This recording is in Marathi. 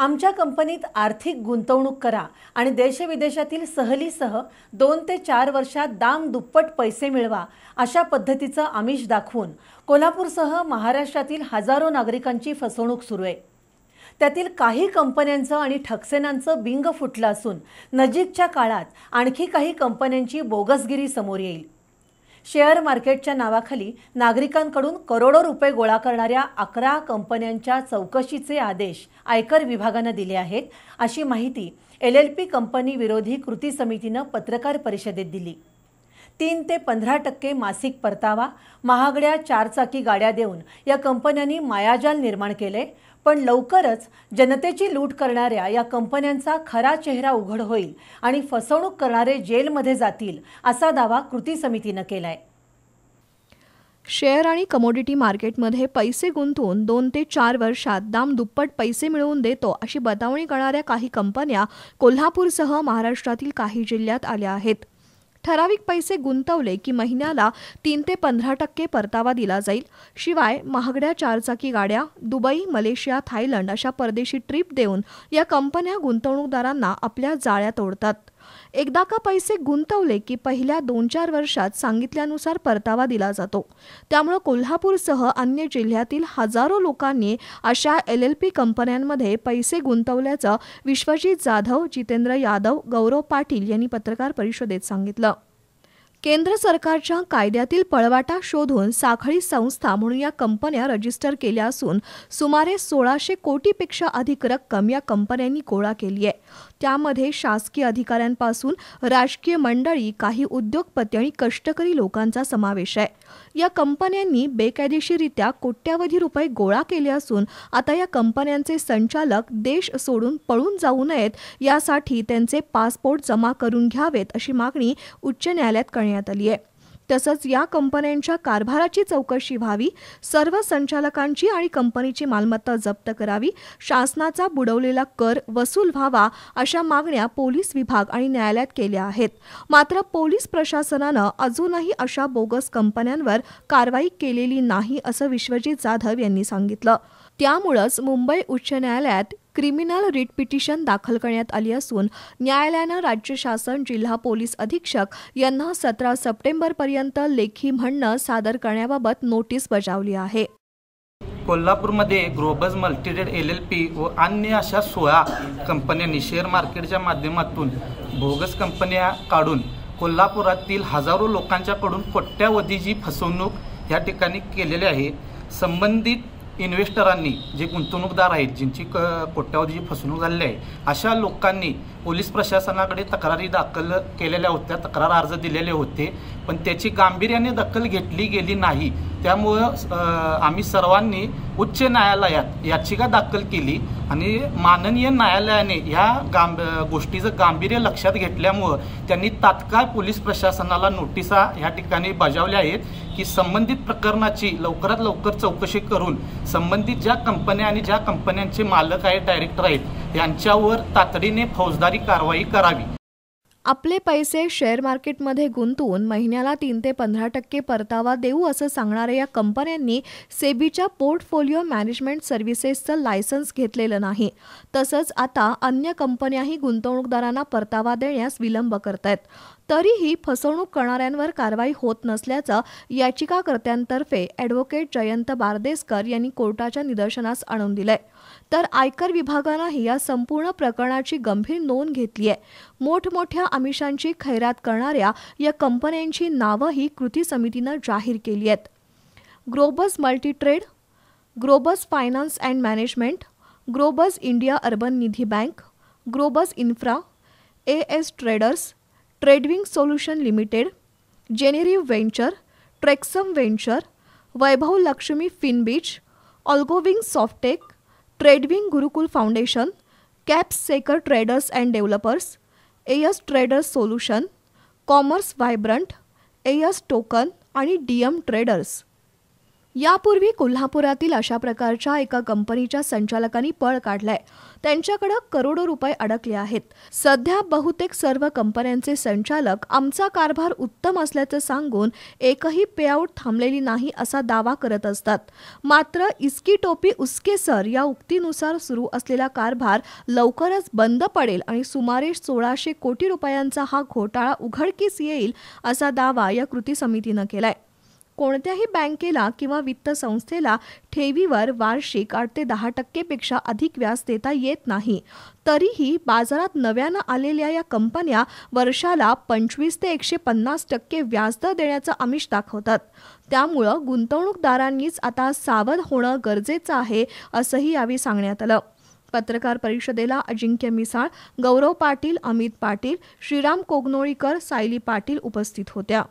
आमच्या कंपनीत आर्थिक गुंतवणूक करा आणि देशविदेशातील सहलीसह दोन ते चार वर्षात दाम दुप्पट पैसे मिळवा अशा पद्धतीचं आमिष दाखवून कोल्हापूरसह महाराष्ट्रातील हजारो नागरिकांची फसवणूक सुरू आहे त्यातील काही कंपन्यांचं आणि ठकसेनांचं बिंग फुटलं असून नजीकच्या काळात आणखी काही कंपन्यांची बोगसगिरी समोर येईल शेअर मार्केटच्या नावाखाली नागरिकांकडून करोडो रुपये गोळा करणाऱ्या अकरा कंपन्यांच्या चौकशीचे आदेश आयकर विभागानं दिले आहेत अशी माहिती एल एल पी कंपनी विरोधी कृती समितीनं पत्रकार परिषदेत दिली तीन ते पंधरा टक्के मासिक परतावा महागड्या चारचाकी गाड्या देऊन या कंपन्यांनी मायाजाल निर्माण केले पण लवकरच जनतेची लूट करणाऱ्या या कंपन्यांचा खरा चेहरा उघड होईल आणि फसवणूक करणारे जेलमध्ये जातील असा दावा कृती समितीनं केलाय शेअर आणि कमोडिटी मार्केटमध्ये पैसे गुंतवून दोन ते चार वर्षात दाम दुप्पट पैसे मिळवून देतो अशी बतावणी करणाऱ्या काही कंपन्या कोल्हापूरसह महाराष्ट्रातील काही जिल्ह्यात आल्या आहेत ठराविक पैसे गुंतवले की महिन्याला तीन ते पंधरा टक्के परतावा दिला जाईल शिवाय महागड्या चारचाकी गाड्या दुबई मलेशिया थायलंड अशा परदेशी ट्रिप देऊन या कंपन्या गुंतवणूकदारांना आपल्या जाळ्या तोडतात एकदा का पैसे गुंतवले की पहिल्या दोन चार वर्षात सांगितल्यानुसार परतावा दिला जातो त्यामुळे कोल्हापूरसह अन्य जिल्ह्यातील हजारो लोकांनी अशा एल एल पी कंपन्यांमध्ये पैसे गुंतवल्याचं विश्वजित जाधव जितेंद्र यादव गौरव पाटील यांनी पत्रकार परिषदेत सांगितलं केंद्र सरकारच्या कायद्यातील पळवाटा शोधून साखळी संस्था म्हणून या कंपन्या रजिस्टर केल्या असून सुमारे सोळाशे कोटीपेक्षा अधिक रक्कम या कंपन्यांनी गोळा केली आहे त्यामध्ये शासकीय अधिकाऱ्यांपासून राजकीय मंडळी काही उद्योगपती आणि कष्टकरी लोकांचा समावेश आहे या कंपन्यांनी बेकायदेशीरित्या कोट्यावधी रुपये गोळा केले असून आता या कंपन्यांचे संचालक देश सोडून पळून जाऊ नयेत यासाठी त्यांचे पासपोर्ट जमा करून घ्यावेत अशी मागणी उच्च न्यायालयात करण्यात आली आहे तसंच या कंपन्यांच्या कारभाराची चौकशी व्हावी सर्व संचालकांची आणि कंपनीची मालमत्ता जप्त करावी शासनाचा बुडवलेला कर वसूल व्हावा अशा मागण्या पोलीस विभाग आणि न्यायालयात केल्या आहेत मात्र पोलीस प्रशासनानं अजूनही अशा बोगस कंपन्यांवर कारवाई केलेली नाही असं विश्वजित जाधव यांनी सांगितलं त्यामुळंच मुंबई उच्च न्यायालयात क्रिमिनल रिट पिटिशन दाखल करण्यात आली असून न्यायालयानं राज्य शासन जिल्हा पोलीस अधीक्षक यांना सतरा सप्टेंबरपर्यंत लेखी म्हणणं सादर करण्याबाबत नोटीस बजावली आहे कोल्हापूरमध्ये Grobus Multitrade L L P व अन्य अशा सोळा कंपन्यांनी शेअर मार्केटच्या माध्यमातून बोगस कंपन्या काढून कोल्हापुरातील हजारो लोकांच्याकडून कोट्यावधीची फसवणूक या ठिकाणी केलेली आहे संबंधित इन्व्हेस्टरांनी जे गुंतवणूकदार आहेत ज्यांची क जी फसवणूक झालेली आहे अशा लोकांनी पोलीस प्रशासनाकडे तक्रारी दाखल केलेल्या होत्या तक्रार अर्ज दिलेले होते पण त्याची गांभीर्याने दखल घेतली गेली नाही त्यामुळं आम्ही सर्वांनी उच्च न्यायालयात याचिका दाखल केली आणि माननीय न्यायालयाने ह्या गांब गोष्टीचं गांभीर्य लक्षात घेतल्यामुळं त्यांनी तात्काळ पोलीस प्रशासनाला नोटिसा ह्या ठिकाणी बजावल्या आहेत की संबंधित प्रकरणाची लवकरात लवकर चौकशी करून संबंधित ज्या कंपन्या आणि ज्या कंपन्यांचे मालक आहेत डायरेक्टर आहेत यांच्यावर तातडीने फौजदारी कारवाई करावी आपले पैसे शेअर मार्केटमध्ये गुंतवून महिन्याला तीन ते पंधरा टक्के परतावा देऊ असं सांगणाऱ्या या कंपन्यांनी सेबीच्या पोर्टफोलिओ मॅनेजमेंट सर्व्हिसेसचं लायसन्स घेतलेलं नाही तसंच आता अन्य कंपन्याही गुंतवणूकदारांना परतावा देण्यास विलंब करत आहेत तरीही फसवणूक करणाऱ्यांवर कारवाई होत नसल्याचं याचिकाकर्त्यांतर्फे ॲडव्होकेट जयंत बारदेसकर यांनी कोर्टाच्या निदर्शनास आणून दिलंय तर आयकर विभागानंही या संपूर्ण प्रकरणाची गंभीर नोंद घेतली आहे मोठमोठ्या आमिषांची खैरात करणाऱ्या या कंपन्यांची नावंही कृती समितीनं जाहीर केली आहेत Grobus Multitrade Grobus Finance and Management Grobus India Urban Nidhi Bank Grobus Infra A S Traders Tradewing Solution Limited जेनेरिव व्हेंचर ट्रेक्सम व्हेंचर वैभव लक्ष्मी फिनबीच ऑल्गोविंग Softech Tradewing Gurukul Foundation Caps सेकर ट्रेडर्स अँड डेव्हलपर्स एयस ट्रेडर्स सोल्युशन कॉमर्स व्हायब्रंट एयस टोकन आणि डी एम ट्रेडर्स यापूर्वी कोल्हापुरातील अशा प्रकारच्या एका कंपनीच्या संचालकांनी पळ काढलाय त्यांच्याकडे करोडो रुपये अडकले आहेत सध्या बहुतेक सर्व कंपन्यांचे संचालक आमचा कारभार उत्तम असल्याचं सांगून एकही पेआउट थांबलेली नाही असा दावा करत असतात मात्र इसकी टोपी उसके सर या उक्तीनुसार सुरू असलेला कारभार लवकरच बंद पडेल आणि सुमारे सोळाशे कोटी रुपयांचा हा घोटाळा उघडकीस येईल असा दावा या कृती समितीनं केलाय कोणत्याही बँकेला किंवा वित्त संस्थेला ठेवीवर वार्षिक आठ ते दहा टक्केपेक्षा अधिक व्याज देता येत नाही तरीही बाजारात नव्यानं आलेल्या या कंपन्या वर्षाला पंचवीस ते एकशे पन्नास टक्के व्याजदर देण्याचं आमिष दाखवतात त्यामुळं गुंतवणूकदारांनीच आता सावध होणं गरजेचं आहे असंही यावेळी सांगण्यात आलं पत्रकार परिषदेला अजिंक्य मिसाळ गौरव पाटील अमित पाटील श्रीराम कोगनोळीकर सायली पाटील उपस्थित होत्या